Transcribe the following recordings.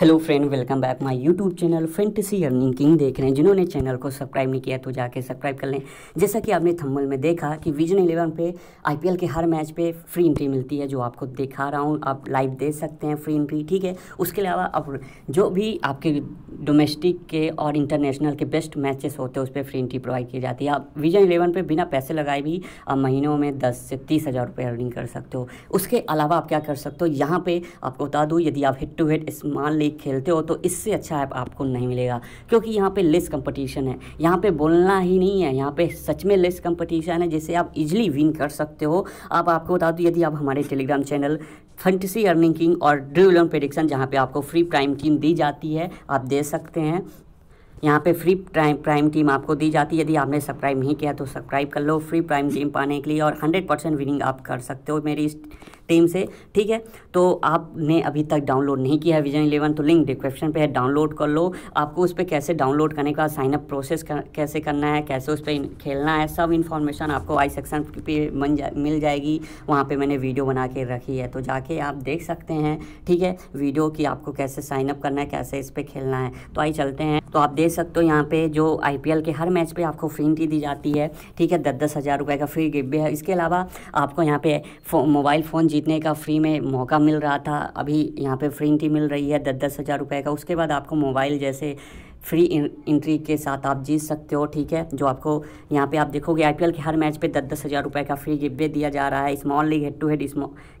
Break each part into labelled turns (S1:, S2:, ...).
S1: hello friend welcome back my YouTube channel Fantasy Earning King देख रहे हैं जिन्होंने चैनल को सब्सक्राइब नहीं किया तो जाके सब्सक्राइब कर लें जैसा कि आपने थंबनेल में देखा कि विजन इलेवन पे आईपीएल के हर मैच पे फ्री एंट्री मिलती है जो आपको दिखा रहा हूँ आप लाइव दे सकते हैं फ्री एंट्री ठीक है उसके अलावा आप जो भी आपके डोमेस्टिक के और इंटरनेशनल के बेस्ट मैचेस होते हैं उस पर फ्री एंट्री प्रोवाइड की जाती है आप विजन इलेवन पर बिना पैसे लगाए भी आप महीनों में दस से तीस हज़ार रुपये अर्निंग कर सकते हो उसके अलावा आप क्या कर सकते हो यहाँ पर आपको बता दूँ यदि आप head to head small league खेलते हो तो इससे अच्छा ऐप आपको नहीं मिलेगा क्योंकि यहाँ पे लेस कंपटीशन है यहाँ पे बोलना ही नहीं है यहाँ पे सच में लेस कंपटीशन है जिसे आप इजीली विन कर सकते हो अब आपको बता दूँ यदि आप हमारे Telegram channel Fantasy Earning King और ड्रील एंड प्रडिक्शन जहाँ पर आपको फ्री प्राइम टीम दी जाती है आप दे सकते हैं यहाँ पे फ्री प्राइम प्राइम टीम आपको दी जाती है यदि आपने सब्सक्राइब नहीं किया तो सब्सक्राइब कर लो फ्री प्राइम टीम पाने के लिए और 100 परसेंट विनिंग आप कर सकते हो मेरी इस टीम से ठीक है तो आपने अभी तक डाउनलोड नहीं किया है विजन इलेवन तो लिंक डिस्क्रिप्शन पे है डाउनलोड कर लो आपको उस पर कैसे डाउनलोड करने का साइनअप प्रोसेस कर, कैसे करना है कैसे उस पर खेलना है सब इन्फॉर्मेशन आपको आई सेक्शन पे मन जा, मिल जाएगी वहाँ पर मैंने वीडियो बना के रखी है तो जाके आप देख सकते हैं ठीक है वीडियो की आपको कैसे साइनअप करना है कैसे इस पर खेलना है तो आई चलते हैं तो आप देख सकते हो यहाँ पे जो आई के हर मैच पे आपको फ्री एंट्री दी जाती है ठीक है दस दस हज़ार का फ्री गिफ्ट भी है इसके अलावा आपको यहाँ पे मोबाइल फ़ोन जी जीतने का फ्री में मौका मिल रहा था अभी यहाँ पे फ्री एंट्री मिल रही है दस दस हज़ार रुपये का उसके बाद आपको मोबाइल जैसे फ्री इंट्री के साथ आप जीत सकते हो ठीक है जो आपको यहाँ पे आप देखोगे आईपीएल के हर मैच पे दस दस हज़ार रुपये का फ्री गिब्बे दिया जा रहा है small league head to head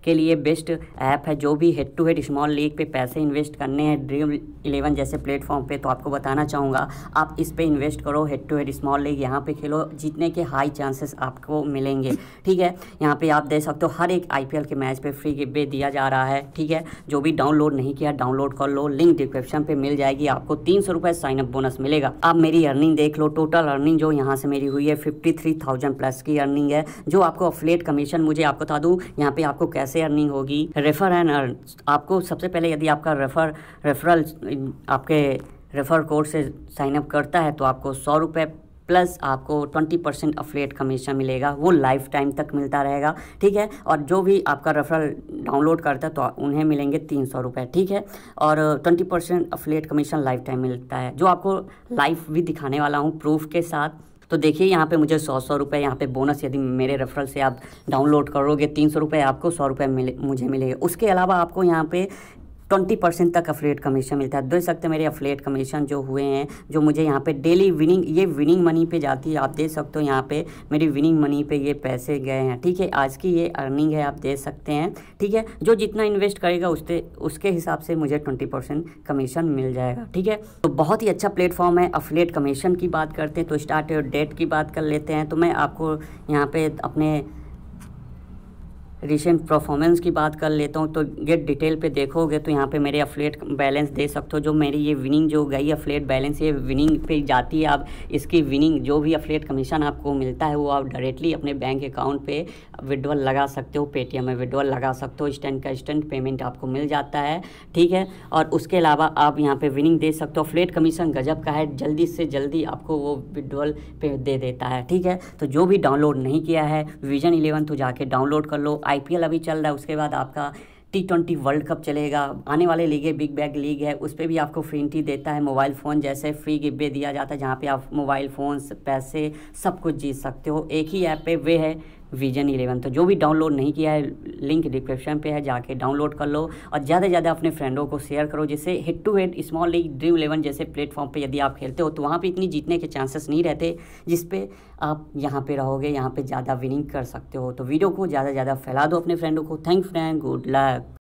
S1: के लिए बेस्ट ऐप है जो भी head to head small league पे पैसे इन्वेस्ट करने हैं ड्रीम इलेवन जैसे प्लेटफॉर्म पे तो आपको बताना चाहूँगा आप इस पर इन्वेस्ट करो head to head small league यहाँ पर खेलो जीतने के हाई चांसेस आपको मिलेंगे ठीक है यहाँ पर आप देख सकते हो हर एक आई के मैच पर फ्री गिब्बे दिया जा रहा है ठीक है जो भी डाउनलोड नहीं किया डाउनलोड कर लो लिंक डिस्क्रिप्शन पर मिल जाएगी आपको तीन सौ साइन अप बोनस मिलेगा आप मेरी अर्निंग देख लो टोटल अर्निंग जो यहाँ से मेरी हुई है फिफ्टी थ्री थाउजेंड प्लस की अर्निंग है जो आपको अफिलेट कमीशन मुझे आपको बता दूँ यहाँ पे आपको कैसे अर्निंग होगी रेफर एंड अर्न आपको सबसे पहले यदि आपका रेफर रेफरल आपके रेफर कोड से साइन अप करता है तो आपको सौ रुपये प्लस आपको ट्वेंटी परसेंट अफलेट कमीशन मिलेगा वो लाइफ टाइम तक मिलता रहेगा ठीक है और जो भी आपका रेफरल डाउनलोड करता है तो उन्हें मिलेंगे तीन सौ रुपये ठीक है और twenty percent affiliate commission lifetime मिलता है जो आपको लाइफ भी दिखाने वाला हूँ प्रूफ के साथ तो देखिए यहाँ पे मुझे सौ सौ रुपये यहाँ पे बोनस यदि मेरे रेफरल से आप डाउनलोड करोगे तीन सौ रुपये आपको सौ रुपये मिले मुझे मिलेगा उसके अलावा आपको यहाँ पे ट्वेंटी परसेंट तक अफिलेट कमीशन मिलता है देख सकते हैं मेरे अफिलेट कमीशन जो हुए हैं जो मुझे यहाँ पे डेली विनिंग ये विनिंग मनी पे जाती है आप देख सकते हो यहाँ पे मेरी विनिंग मनी पे ये पैसे गए हैं ठीक है आज की ये अर्निंग है आप देख सकते हैं ठीक है जो जितना इन्वेस्ट करेगा उसके उसके हिसाब से मुझे ट्वेंटी परसेंट कमीशन मिल जाएगा ठीक है तो बहुत ही अच्छा प्लेटफॉर्म है अफिलेट कमीशन की बात करते हैं तो स्टार्ट डेट की बात कर लेते हैं तो मैं आपको यहाँ पर अपने रिसेंट परफॉर्मेंस की बात कर लेता हूँ तो गेट डिटेल पे देखोगे तो यहाँ पे मेरे अफलेट बैलेंस दे सकते हो जो मेरी ये विनिंग जो गई अफलेट बैलेंस ये विनिंग पे जाती है आप इसकी विनिंग जो भी अफलेट कमीशन आपको मिलता है वो आप डायरेक्टली अपने बैंक अकाउंट पे विड्रॉल लगा सकते हो पेटीएम में विड्रॉल लगा सकते हो इंस्टेंट का इंस्टेंट पेमेंट आपको मिल जाता है ठीक है और उसके अलावा आप यहाँ पर विनिंग दे सकते हो फ्लेट कमीशन गजब का है जल्दी से जल्दी आपको वो विड्रॉल पे दे देता है ठीक है तो जो भी डाउनलोड नहीं किया है विजन इलेवन तो जाके डाउनलोड कर लो आई अभी चल रहा है उसके बाद आपका टी ट्वेंटी वर्ल्ड कप चलेगा आने वाले लीग है बिग बैग लीग है उस पर भी आपको फ्री एंट्री देता है मोबाइल फ़ोन जैसे फ्री गिब्बे दिया जाता है जहाँ पे आप मोबाइल फ़ोन पैसे सब कुछ जीत सकते हो एक ही ऐप पे वे है विजन इलेवन तो जो भी डाउनलोड नहीं किया है लिंक डिस्क्रिप्शन पे है जाके डाउनलोड कर लो और ज़्यादा से ज़्यादा अपने फ्रेंडों को शेयर करो जैसे head to head small league Dream Eleven जैसे प्लेटफॉर्म पे यदि आप खेलते हो तो वहाँ पे इतनी जीतने के चांसेस नहीं रहते जिस पे आप यहाँ पे रहोगे यहाँ पे ज़्यादा विनिंग कर सकते हो तो वीडियो को ज़्यादा से ज़्यादा फैला दो अपने फ्रेंडों को थैंक फ्रेंड गुड लक